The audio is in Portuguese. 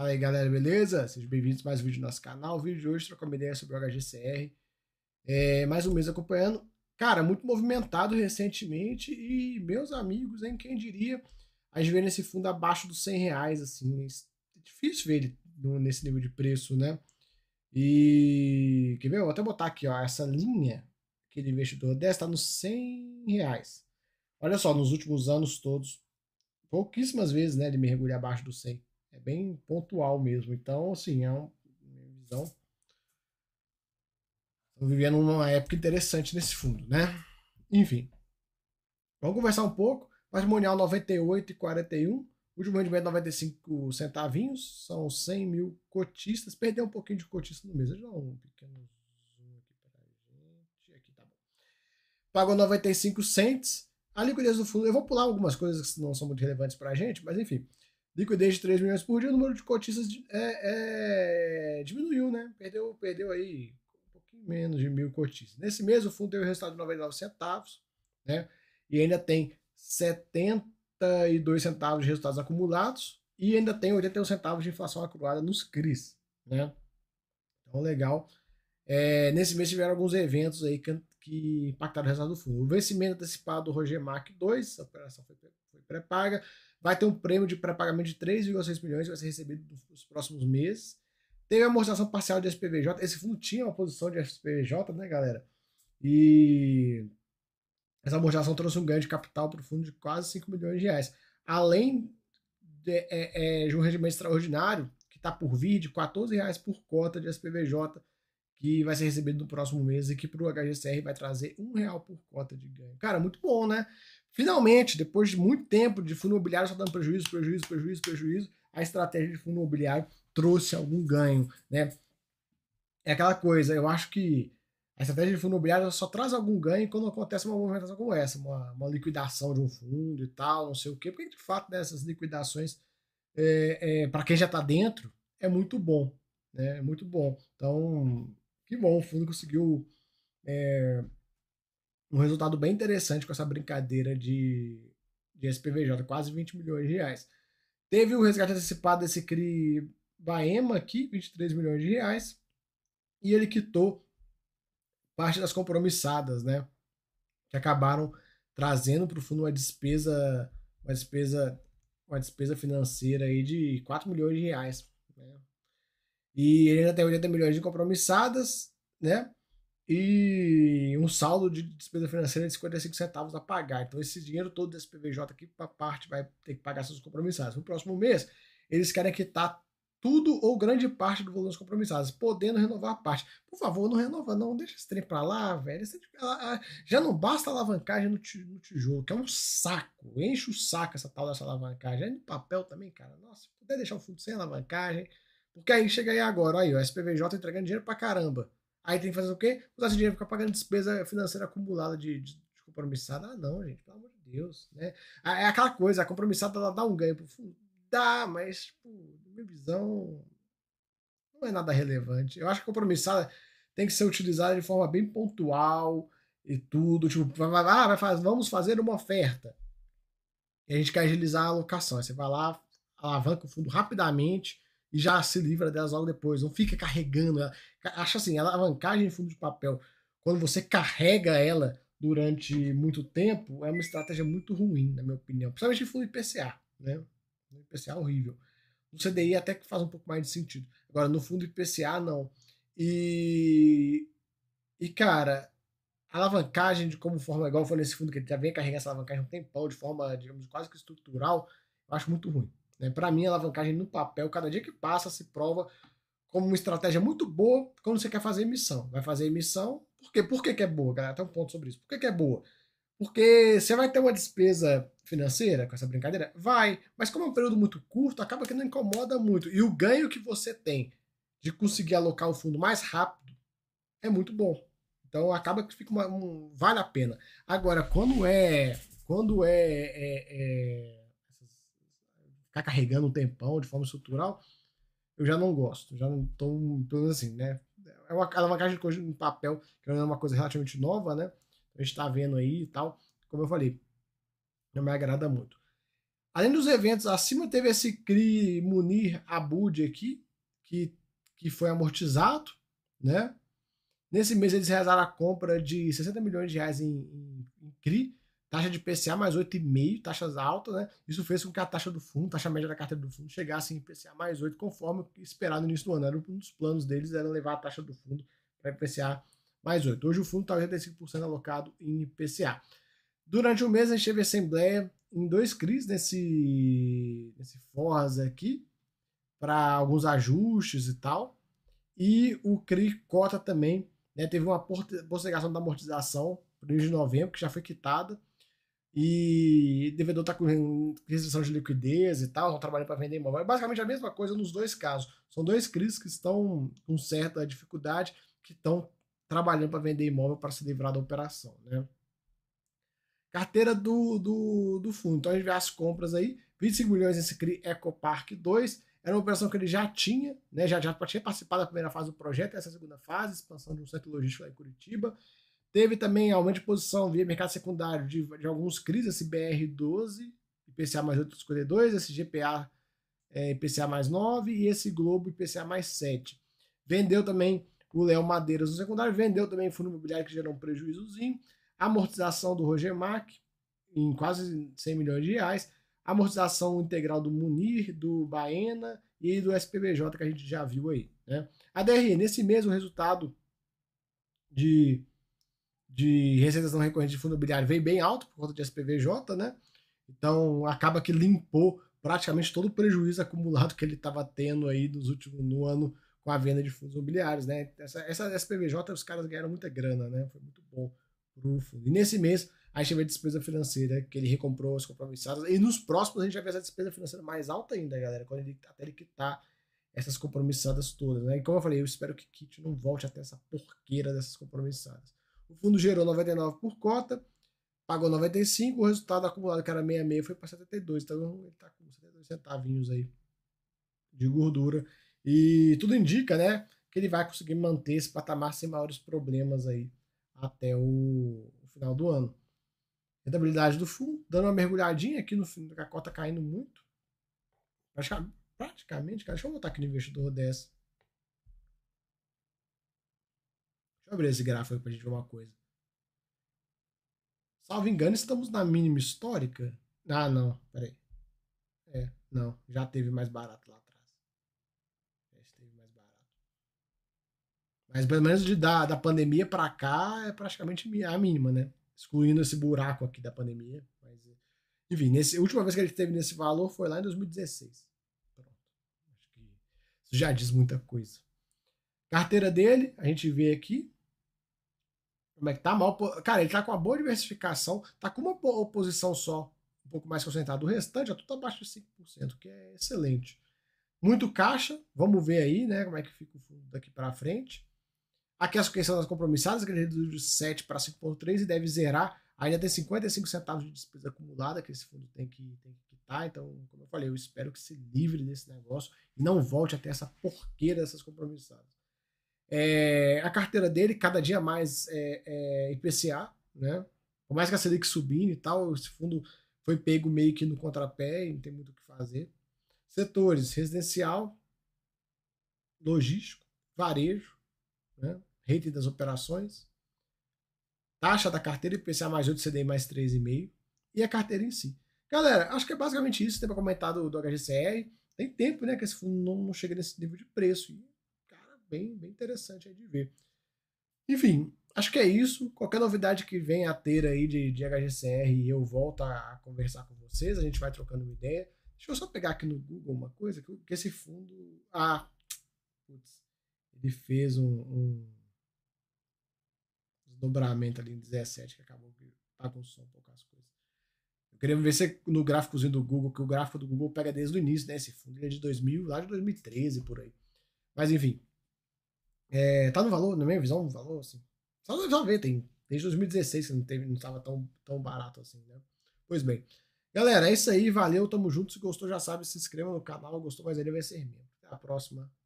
Fala aí galera, beleza? Sejam bem-vindos a mais um vídeo do nosso canal. O vídeo de hoje troca uma ideia sobre o HGCR. É, mais um mês acompanhando. Cara, muito movimentado recentemente e meus amigos, hein? Quem diria? A gente vê nesse fundo abaixo dos 100 reais, assim. É difícil ver ele nesse nível de preço, né? E quer ver? vou até botar aqui, ó. Essa linha que investidor 10 está nos 100 reais. Olha só, nos últimos anos todos, pouquíssimas vezes, né? Ele mergulha abaixo dos 100 é bem pontual mesmo. Então, assim, é uma visão. Estamos vivendo uma época interessante nesse fundo, né? Enfim. Vamos conversar um pouco. Patrimonial 98 e 41. Último rendimento 95 centavinhos. São 100 mil cotistas. Perdeu um pouquinho de cotista no mês. Deixa eu dar um pequeno zoom aqui pra gente. Aqui tá bom. Pagou 95 centos. A liquidez do fundo. Eu vou pular algumas coisas que não são muito relevantes pra gente, mas enfim liquidez de 3 milhões por dia, o número de cotistas é, é, diminuiu, né? Perdeu, perdeu aí um pouquinho menos de mil cotistas. Nesse mês, o fundo teve o resultado de 99 centavos, né? E ainda tem 72 centavos de resultados acumulados e ainda tem 81 centavos de inflação acumulada nos CRIs, né? Então, legal. É, nesse mês tiveram alguns eventos aí que que impactaram o resultado do fundo. O vencimento antecipado do Roger Mac 2, a operação foi, foi pré-paga, vai ter um prêmio de pré-pagamento de 3,6 milhões que vai ser recebido nos próximos meses. Teve a amortização parcial de SPVJ, esse fundo tinha uma posição de SPVJ, né, galera? E essa amortização trouxe um ganho de capital para o fundo de quase 5 milhões de reais. Além de, é, é, de um rendimento extraordinário, que está por vir, de R$ reais por cota de SPVJ, que vai ser recebido no próximo mês e que para o HGCR vai trazer um real por cota de ganho. Cara, muito bom, né? Finalmente, depois de muito tempo de fundo imobiliário só dando prejuízo, prejuízo, prejuízo, prejuízo, a estratégia de fundo imobiliário trouxe algum ganho, né? É aquela coisa, eu acho que a estratégia de fundo imobiliário só traz algum ganho quando acontece uma movimentação como essa, uma, uma liquidação de um fundo e tal, não sei o quê, porque de fato dessas né, liquidações, é, é, para quem já está dentro, é muito bom, né? É muito bom. Então, que bom, o fundo conseguiu é, um resultado bem interessante com essa brincadeira de, de SPVJ, quase 20 milhões de reais. Teve o resgate antecipado desse CRI Baema aqui, 23 milhões de reais, e ele quitou parte das compromissadas, né? Que acabaram trazendo para o fundo uma despesa, uma despesa, uma despesa financeira aí de 4 milhões de reais. Né? E ele ainda tem 80 milhões de compromissadas, né? E um saldo de despesa financeira de 55 centavos a pagar. Então, esse dinheiro todo desse PVJ aqui, para parte, vai ter que pagar seus compromissados. No próximo mês, eles querem quitar tudo ou grande parte do volume dos compromissados, podendo renovar a parte. Por favor, não renova, não. Deixa esse trem para lá, velho. Já não basta alavancagem no tijolo, que é um saco. Enche o saco essa tal dessa alavancagem. É no papel também, cara. Nossa, se puder deixar o fundo sem alavancagem. Porque aí chega aí agora, aí, o SPVJ tá entregando dinheiro pra caramba. Aí tem que fazer o quê? Usar esse dinheiro ficar pagando despesa financeira acumulada de, de, de compromissada. Ah, não, gente, pelo amor de Deus. Né? Ah, é aquela coisa, a compromissada ela dá um ganho pro fundo. Dá, mas, tipo, minha visão não é nada relevante. Eu acho que a compromissada tem que ser utilizada de forma bem pontual e tudo. Tipo, vai, vai ah, vai vamos fazer uma oferta. E a gente quer agilizar a alocação. Aí você vai lá, alavanca o fundo rapidamente e já se livra delas logo depois. Não fica carregando. acha assim, a alavancagem em fundo de papel, quando você carrega ela durante muito tempo, é uma estratégia muito ruim, na minha opinião. Principalmente em fundo IPCA, né? IPCA é horrível. No CDI até que faz um pouco mais de sentido. Agora, no fundo IPCA, não. E, e cara, a alavancagem de como forma, igual foi nesse fundo que ele já vem carregando essa alavancagem um tempão, de forma, digamos, quase que estrutural, eu acho muito ruim. Né? Para mim, a alavancagem no papel, cada dia que passa, se prova como uma estratégia muito boa quando você quer fazer emissão. Vai fazer emissão, por quê? Por que, que é boa, galera? até um ponto sobre isso. Por que, que é boa? Porque você vai ter uma despesa financeira com essa brincadeira? Vai, mas como é um período muito curto, acaba que não incomoda muito. E o ganho que você tem de conseguir alocar o fundo mais rápido é muito bom. Então acaba que fica uma, um, vale a pena. Agora, quando é quando é, é, é ficar carregando um tempão de forma estrutural, eu já não gosto. Já não estou, pelo menos assim, né? É uma, é uma caixa de coisa, um papel, que é uma coisa relativamente nova, né? A gente está vendo aí e tal. Como eu falei, não me agrada muito. Além dos eventos, acima teve esse CRI Munir Abud aqui, que, que foi amortizado, né? Nesse mês eles realizaram a compra de 60 milhões de reais em, em, em CRI, taxa de PCA mais 8,5, taxas altas, né? Isso fez com que a taxa do fundo, taxa média da carteira do fundo, chegasse em PCA mais 8, conforme esperado no início do ano. Era um dos planos deles era levar a taxa do fundo para IPCA mais 8. Hoje o fundo está 85% alocado em IPCA. Durante o um mês a gente teve assembleia em dois CRIs nesse, nesse Forza aqui, para alguns ajustes e tal. E o CRI cota também, né, teve uma postergação da amortização no mês de novembro, que já foi quitada e devedor está com restrição de liquidez e tal, estão trabalhando para vender imóvel. É basicamente a mesma coisa nos dois casos. São dois CRIs que estão com certa dificuldade, que estão trabalhando para vender imóvel para se livrar da operação. Né? Carteira do, do, do fundo. Então a gente vê as compras aí, 25 milhões nesse CRI Ecopark 2. Era uma operação que ele já tinha, né? Já, já tinha participado da primeira fase do projeto, essa é segunda fase, expansão de um centro logístico lá em Curitiba. Teve também aumento de posição via mercado secundário de, de alguns CRIs, br 12 IPCA mais 852, esse GPA é, IPCA mais 9 e esse Globo IPCA mais 7. Vendeu também o Léo Madeiras no secundário, vendeu também fundo imobiliário que gerou um prejuízozinho, amortização do Roger mac em quase 100 milhões de reais, amortização integral do Munir, do Baena e do SPVJ que a gente já viu aí. Né? A DRE, nesse mesmo resultado de de receitas não recorrentes de fundo imobiliário veio bem alto por conta de SPVJ, né? Então acaba que limpou praticamente todo o prejuízo acumulado que ele estava tendo aí nos últimos, no ano com a venda de fundos imobiliários, né? Essa, essa SPVJ os caras ganharam muita grana, né? Foi muito bom pro fundo. E nesse mês a gente vê a despesa financeira que ele recomprou as compromissadas e nos próximos a gente vai ver essa despesa financeira mais alta ainda, galera, quando ele até ele quitar essas compromissadas todas, né? E como eu falei, eu espero que Kit não volte até essa porqueira dessas compromissadas. O fundo gerou 99 por cota, pagou 95, o resultado acumulado que era 66 foi para 72, então ele está com 72 centavinhos aí de gordura. E tudo indica, né, que ele vai conseguir manter esse patamar sem maiores problemas aí até o, final do ano. Rentabilidade do fundo, dando uma mergulhadinha aqui no fundo, a cota tá caindo muito. Praticamente, cara, deixa eu voltar aqui no investidor 10. Deixa eu abrir esse gráfico para a gente ver uma coisa. Salvo engano, estamos na mínima histórica. Ah, não, peraí. É, não, já teve mais barato lá atrás. Já esteve mais barato. Mas pelo menos de, da, da pandemia para cá é praticamente a mínima, né? Excluindo esse buraco aqui da pandemia. Mas, enfim, nesse, a última vez que ele teve nesse valor foi lá em 2016. Pronto. Acho que isso já diz muita coisa. Carteira dele, a gente vê aqui, como é que tá mal? Cara, ele tá com uma boa diversificação, tá com uma oposição só, um pouco mais concentrada. O restante é tudo abaixo de 5%, que é excelente. Muito caixa, vamos ver aí, né, como é que fica o fundo daqui para frente. Aqui as questões das compromissadas, que ele reduziu de 7 para 5,3 e deve zerar. Ainda tem 55 centavos de despesa acumulada que esse fundo tem que, tem que quitar. Então, como eu falei, eu espero que se livre desse negócio e não volte até essa porqueira dessas compromissadas. É, a carteira dele cada dia mais é, é IPCA, né? Por mais que a Selic subindo e tal, esse fundo foi pego meio que no contrapé e não tem muito o que fazer. Setores: residencial, logístico, varejo, né? das operações, taxa da carteira IPCA mais 8, CDI mais 3,5 e a carteira em si. Galera, acho que é basicamente isso. Tem para comentar do, do HGCR. Tem tempo né, que esse fundo não, não chega nesse nível de preço bem, bem interessante de ver. Enfim, acho que é isso. Qualquer novidade que venha a ter aí de, de HGCR, eu volto a conversar com vocês, a gente vai trocando uma ideia. Deixa eu só pegar aqui no Google uma coisa, que esse fundo. Ah, putz, ele fez um, um desdobramento ali em 17 que acabou que bagunçou um pouco as coisas. Eu queria ver se no gráficozinho do Google, que o gráfico do Google pega desde o início, né? Esse fundo ele é de 2000, lá de 2013 por aí. Mas enfim, é, tá no valor, na minha visão, no valor assim. Só não ver, tem. Desde 2016 que não, teve, não tava tão, tão barato assim, né? Pois bem. Galera, é isso aí. Valeu, tamo junto. Se gostou, já sabe, se inscreva no canal. Gostou, mas ele vai ser meu Até a próxima.